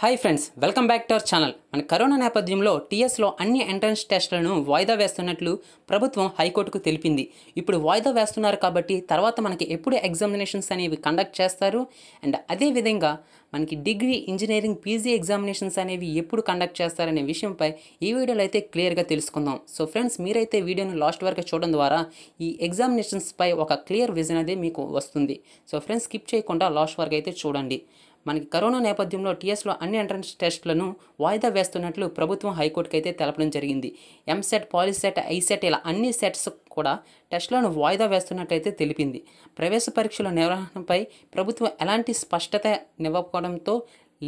hi friends welcome back to our channel మన corona నేపథ్యంలో టీఎస్లో అన్ని ఎంట్రన్స్ టెస్టులను వాయిదా వేస్తున్నట్లు ప్రభుత్వం హైకోర్టుకు తెలిపింది ఇప్పుడు వాయిదా వేస్తున్నారు కాబట్టి తర్వాత మనకి ఎప్పుడు ఎగ్జామినేషన్స్ అనేవి కండక్ట్ చేస్తారు అండ్ అదేవిధంగా మనకి డిగ్రీ ఇంజనీరింగ్ పీజీ ఎగ్జామినేషన్స్ అనేవి ఎప్పుడు కండక్ట్ చేస్తారనే విషయంపై ఈ వీడియోలో అయితే క్లియర్గా తెలుసుకుందాం సో ఫ్రెండ్స్ మీరైతే వీడియోను లాస్ట్ వరకు చూడడం ద్వారా ఈ ఎగ్జామినేషన్స్పై ఒక క్లియర్ విజన్ అనేది మీకు వస్తుంది సో ఫ్రెండ్స్ స్కిప్ చేయకుండా లాస్ట్ వరకు అయితే చూడండి మనకి కరోనా నేపథ్యంలో టీఎస్లో అన్ని ఎంట్రన్స్ టెస్టులను వాయిదా వేస్తున్నట్లు ప్రభుత్వం హైకోర్టుకు అయితే తెలపడం జరిగింది ఎంసెట్ పాలిసెట్ ఐసెట్ ఇలా అన్ని సెట్స్ కూడా టెస్టులను వాయిదా వేస్తున్నట్లయితే తెలిపింది ప్రవేశ పరీక్షల నిర్వహణపై ప్రభుత్వం ఎలాంటి స్పష్టత ఇవ్వకపోవడంతో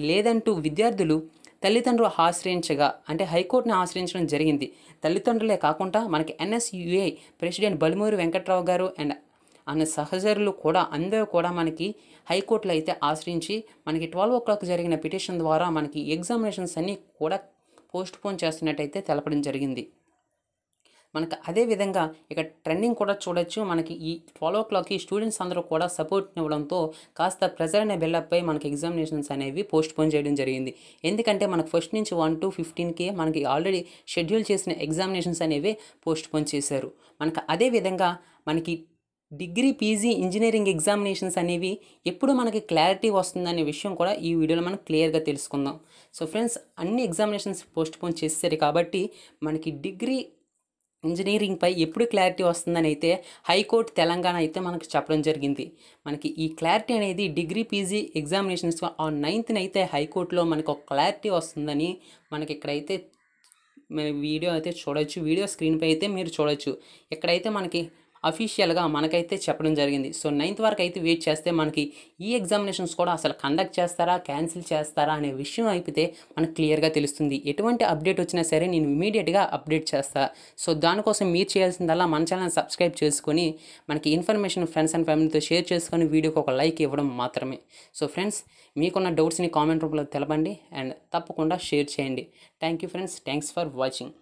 లేదంటూ విద్యార్థులు తల్లిదండ్రులు ఆశ్రయించగా అంటే హైకోర్టును ఆశ్రయించడం జరిగింది తల్లిదండ్రులే కాకుండా మనకి ఎన్ఎస్యుఏ ప్రెసిడెంట్ బలిమూరి వెంకట్రావు గారు అండ్ అనే సహచరులు కూడా అందరూ కూడా మనకి హైకోర్టులో అయితే ఆశ్రయించి మనకి ట్వెల్వ్ ఓ క్లాక్ జరిగిన పిటిషన్ ద్వారా మనకి ఎగ్జామినేషన్స్ అన్నీ కూడా పోస్ట్పోన్ చేస్తున్నట్టయితే తెలపడం జరిగింది మనకు అదే విధంగా ఇక ట్రెండింగ్ కూడా చూడొచ్చు మనకి ఈ ట్వెల్వ్ ఓ క్లాక్కి స్టూడెంట్స్ అందరూ కూడా సపోర్ట్ ఇవ్వడంతో కాస్త ప్రెజర్ అనే బిల్డప్ అయి మనకి ఎగ్జామినేషన్స్ అనేవి పోస్ట్ పోన్ చేయడం జరిగింది ఎందుకంటే మనకు ఫస్ట్ నుంచి వన్ టు ఫిఫ్టీన్కి మనకి ఆల్రెడీ షెడ్యూల్ చేసిన ఎగ్జామినేషన్స్ అనేవి పోస్ట్ పోన్ చేశారు మనకు అదే విధంగా మనకి డిగ్రీ పీజీ ఇంజనీరింగ్ ఎగ్జామినేషన్స్ అనేవి ఎప్పుడు మనకి క్లారిటీ వస్తుందనే విషయం కూడా ఈ వీడియోలో మనం క్లియర్గా తెలుసుకుందాం సో ఫ్రెండ్స్ అన్ని ఎగ్జామినేషన్స్ పోస్ట్పోన్ చేసేసారు కాబట్టి మనకి డిగ్రీ ఇంజనీరింగ్పై ఎప్పుడు క్లారిటీ వస్తుందని అయితే హైకోర్టు తెలంగాణ అయితే మనకు చెప్పడం జరిగింది మనకి ఈ క్లారిటీ అనేది డిగ్రీ పీజీ ఎగ్జామినేషన్స్ ఆ నైన్త్ని అయితే హైకోర్టులో మనకు ఒక క్లారిటీ వస్తుందని మనకి ఇక్కడైతే మన వీడియో అయితే చూడొచ్చు వీడియో స్క్రీన్పై అయితే మీరు చూడొచ్చు ఇక్కడైతే మనకి అఫీషియల్గా మనకైతే చెప్పడం జరిగింది సో నైన్త్ వరకు అయితే వెయిట్ చేస్తే మనకి ఈ ఎగ్జామినేషన్స్ కూడా అసలు కండక్ట్ చేస్తారా క్యాన్సిల్ చేస్తారా అనే విషయం అయిపోతే మనకు క్లియర్గా తెలుస్తుంది ఎటువంటి అప్డేట్ వచ్చినా సరే నేను ఇమీడియట్గా అప్డేట్ చేస్తా సో దానికోసం మీరు చేయాల్సిందల్లా మన ఛానల్ సబ్స్క్రైబ్ చేసుకొని మనకి ఇన్ఫర్మేషన్ ఫ్రెండ్స్ అండ్ ఫ్యామిలీతో షేర్ చేసుకొని వీడియోకి ఒక లైక్ ఇవ్వడం మాత్రమే సో ఫ్రెండ్స్ మీకున్న డౌట్స్ని కామెంట్ రూపంలో తెలపండి అండ్ తప్పకుండా షేర్ చేయండి thank you friends thanks for watching